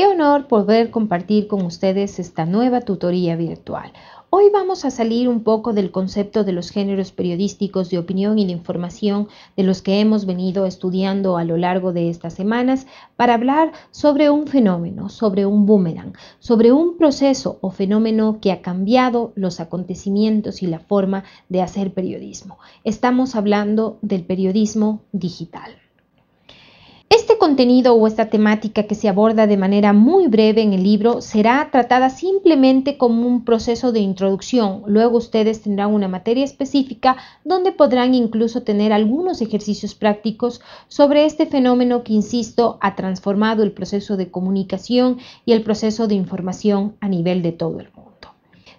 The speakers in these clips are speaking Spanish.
Qué honor poder compartir con ustedes esta nueva tutoría virtual. Hoy vamos a salir un poco del concepto de los géneros periodísticos de opinión y de información de los que hemos venido estudiando a lo largo de estas semanas para hablar sobre un fenómeno, sobre un boomerang, sobre un proceso o fenómeno que ha cambiado los acontecimientos y la forma de hacer periodismo. Estamos hablando del periodismo digital contenido o esta temática que se aborda de manera muy breve en el libro será tratada simplemente como un proceso de introducción. Luego ustedes tendrán una materia específica donde podrán incluso tener algunos ejercicios prácticos sobre este fenómeno que, insisto, ha transformado el proceso de comunicación y el proceso de información a nivel de todo el mundo.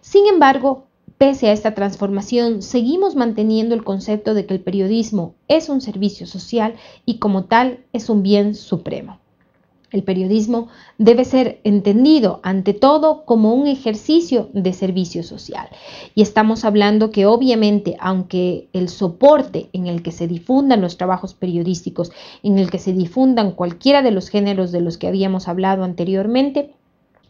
Sin embargo, Pese a esta transformación, seguimos manteniendo el concepto de que el periodismo es un servicio social y como tal es un bien supremo. El periodismo debe ser entendido ante todo como un ejercicio de servicio social. Y estamos hablando que obviamente, aunque el soporte en el que se difundan los trabajos periodísticos, en el que se difundan cualquiera de los géneros de los que habíamos hablado anteriormente,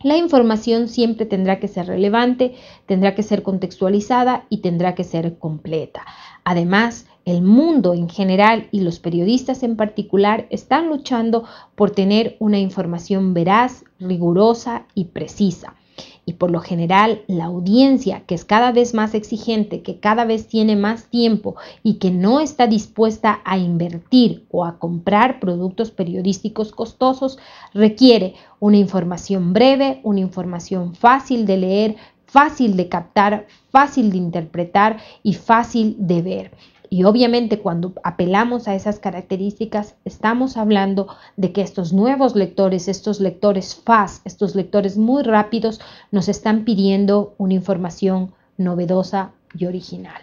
la información siempre tendrá que ser relevante, tendrá que ser contextualizada y tendrá que ser completa. Además, el mundo en general y los periodistas en particular están luchando por tener una información veraz, rigurosa y precisa y por lo general la audiencia que es cada vez más exigente, que cada vez tiene más tiempo y que no está dispuesta a invertir o a comprar productos periodísticos costosos, requiere una información breve, una información fácil de leer, fácil de captar, fácil de interpretar y fácil de ver. Y obviamente cuando apelamos a esas características, estamos hablando de que estos nuevos lectores, estos lectores fast, estos lectores muy rápidos, nos están pidiendo una información novedosa y original.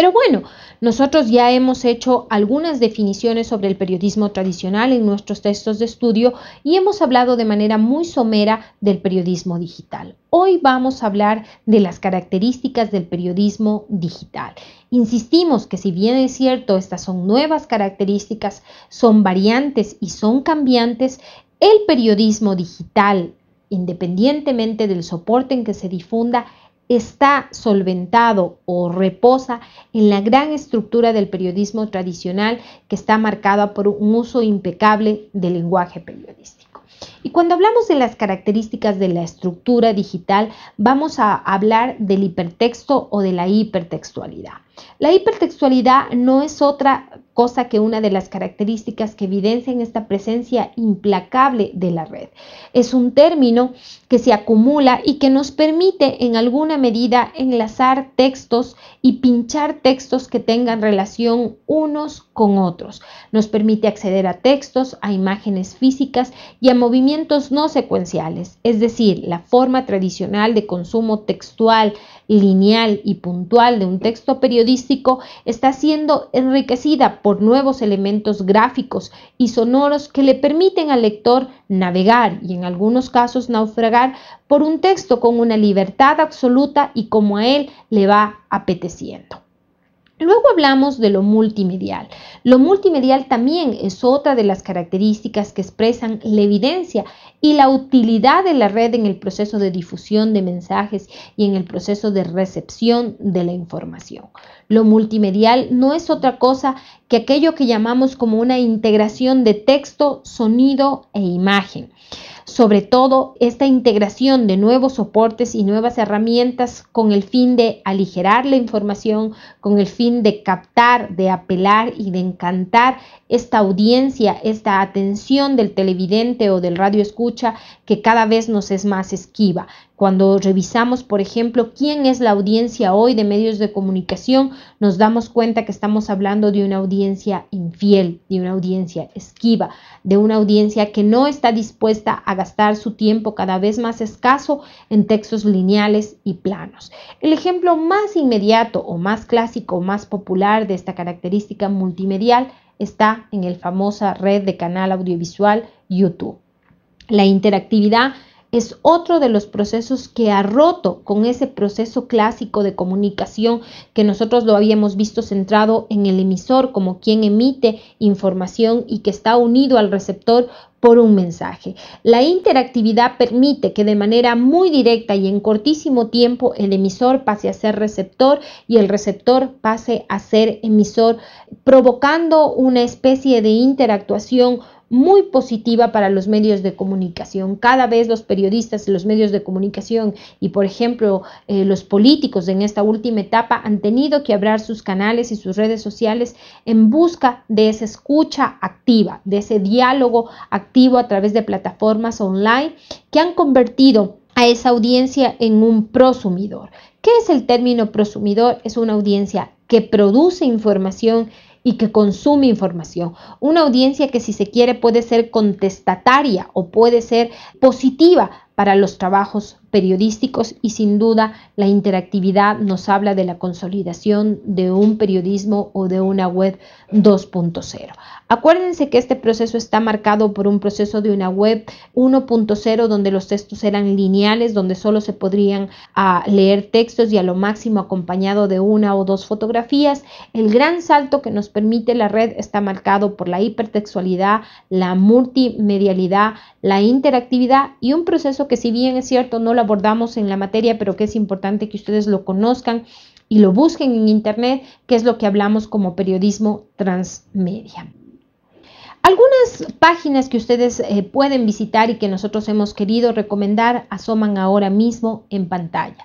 Pero bueno, nosotros ya hemos hecho algunas definiciones sobre el periodismo tradicional en nuestros textos de estudio y hemos hablado de manera muy somera del periodismo digital. Hoy vamos a hablar de las características del periodismo digital. Insistimos que si bien es cierto, estas son nuevas características, son variantes y son cambiantes, el periodismo digital, independientemente del soporte en que se difunda, está solventado o reposa en la gran estructura del periodismo tradicional que está marcada por un uso impecable del lenguaje periodístico. Y cuando hablamos de las características de la estructura digital, vamos a hablar del hipertexto o de la hipertextualidad. La hipertextualidad no es otra cosa que una de las características que evidencian esta presencia implacable de la red. Es un término que se acumula y que nos permite en alguna medida enlazar textos y pinchar textos que tengan relación unos con otros. Nos permite acceder a textos, a imágenes físicas y a movimientos no secuenciales, es decir, la forma tradicional de consumo textual, lineal y puntual de un texto periodístico, está siendo enriquecida por nuevos elementos gráficos y sonoros que le permiten al lector navegar y en algunos casos naufragar por un texto con una libertad absoluta y como a él le va apeteciendo. Luego hablamos de lo multimedial. Lo multimedial también es otra de las características que expresan la evidencia y la utilidad de la red en el proceso de difusión de mensajes y en el proceso de recepción de la información. Lo multimedial no es otra cosa que aquello que llamamos como una integración de texto, sonido e imagen sobre todo esta integración de nuevos soportes y nuevas herramientas con el fin de aligerar la información, con el fin de captar, de apelar y de encantar esta audiencia, esta atención del televidente o del radio escucha que cada vez nos es más esquiva, cuando revisamos, por ejemplo, quién es la audiencia hoy de medios de comunicación, nos damos cuenta que estamos hablando de una audiencia infiel, de una audiencia esquiva, de una audiencia que no está dispuesta a gastar su tiempo cada vez más escaso en textos lineales y planos. El ejemplo más inmediato o más clásico o más popular de esta característica multimedial está en el famosa red de canal audiovisual YouTube. La interactividad es otro de los procesos que ha roto con ese proceso clásico de comunicación que nosotros lo habíamos visto centrado en el emisor como quien emite información y que está unido al receptor por un mensaje. La interactividad permite que de manera muy directa y en cortísimo tiempo el emisor pase a ser receptor y el receptor pase a ser emisor, provocando una especie de interactuación muy positiva para los medios de comunicación. Cada vez los periodistas, los medios de comunicación y, por ejemplo, eh, los políticos en esta última etapa han tenido que abrir sus canales y sus redes sociales en busca de esa escucha activa, de ese diálogo activo a través de plataformas online que han convertido a esa audiencia en un prosumidor. ¿Qué es el término prosumidor? Es una audiencia que produce información y que consume información. Una audiencia que si se quiere puede ser contestataria o puede ser positiva para los trabajos periodísticos y sin duda la interactividad nos habla de la consolidación de un periodismo o de una web 2.0. Acuérdense que este proceso está marcado por un proceso de una web 1.0 donde los textos eran lineales, donde solo se podrían ah, leer textos y a lo máximo acompañado de una o dos fotografías. El gran salto que nos permite la red está marcado por la hipertextualidad, la multimedialidad, la interactividad y un proceso que si bien es cierto no lo abordamos en la materia, pero que es importante que ustedes lo conozcan y lo busquen en internet, que es lo que hablamos como periodismo transmedia. Algunas páginas que ustedes eh, pueden visitar y que nosotros hemos querido recomendar asoman ahora mismo en pantalla.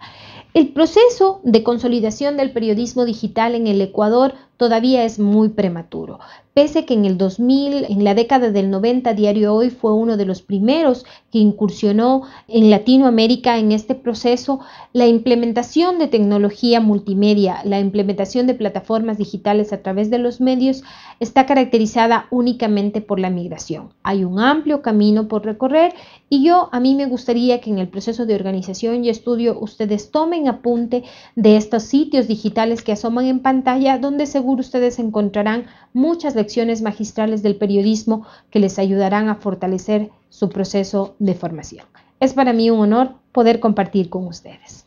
El proceso de consolidación del periodismo digital en el Ecuador todavía es muy prematuro. Pese que en el 2000, en la década del 90, Diario Hoy fue uno de los primeros que incursionó en Latinoamérica en este proceso, la implementación de tecnología multimedia, la implementación de plataformas digitales a través de los medios está caracterizada únicamente por la migración. Hay un amplio camino por recorrer y yo a mí me gustaría que en el proceso de organización y estudio ustedes tomen apunte de estos sitios digitales que asoman en pantalla donde se seguro ustedes encontrarán muchas lecciones magistrales del periodismo que les ayudarán a fortalecer su proceso de formación. Es para mí un honor poder compartir con ustedes.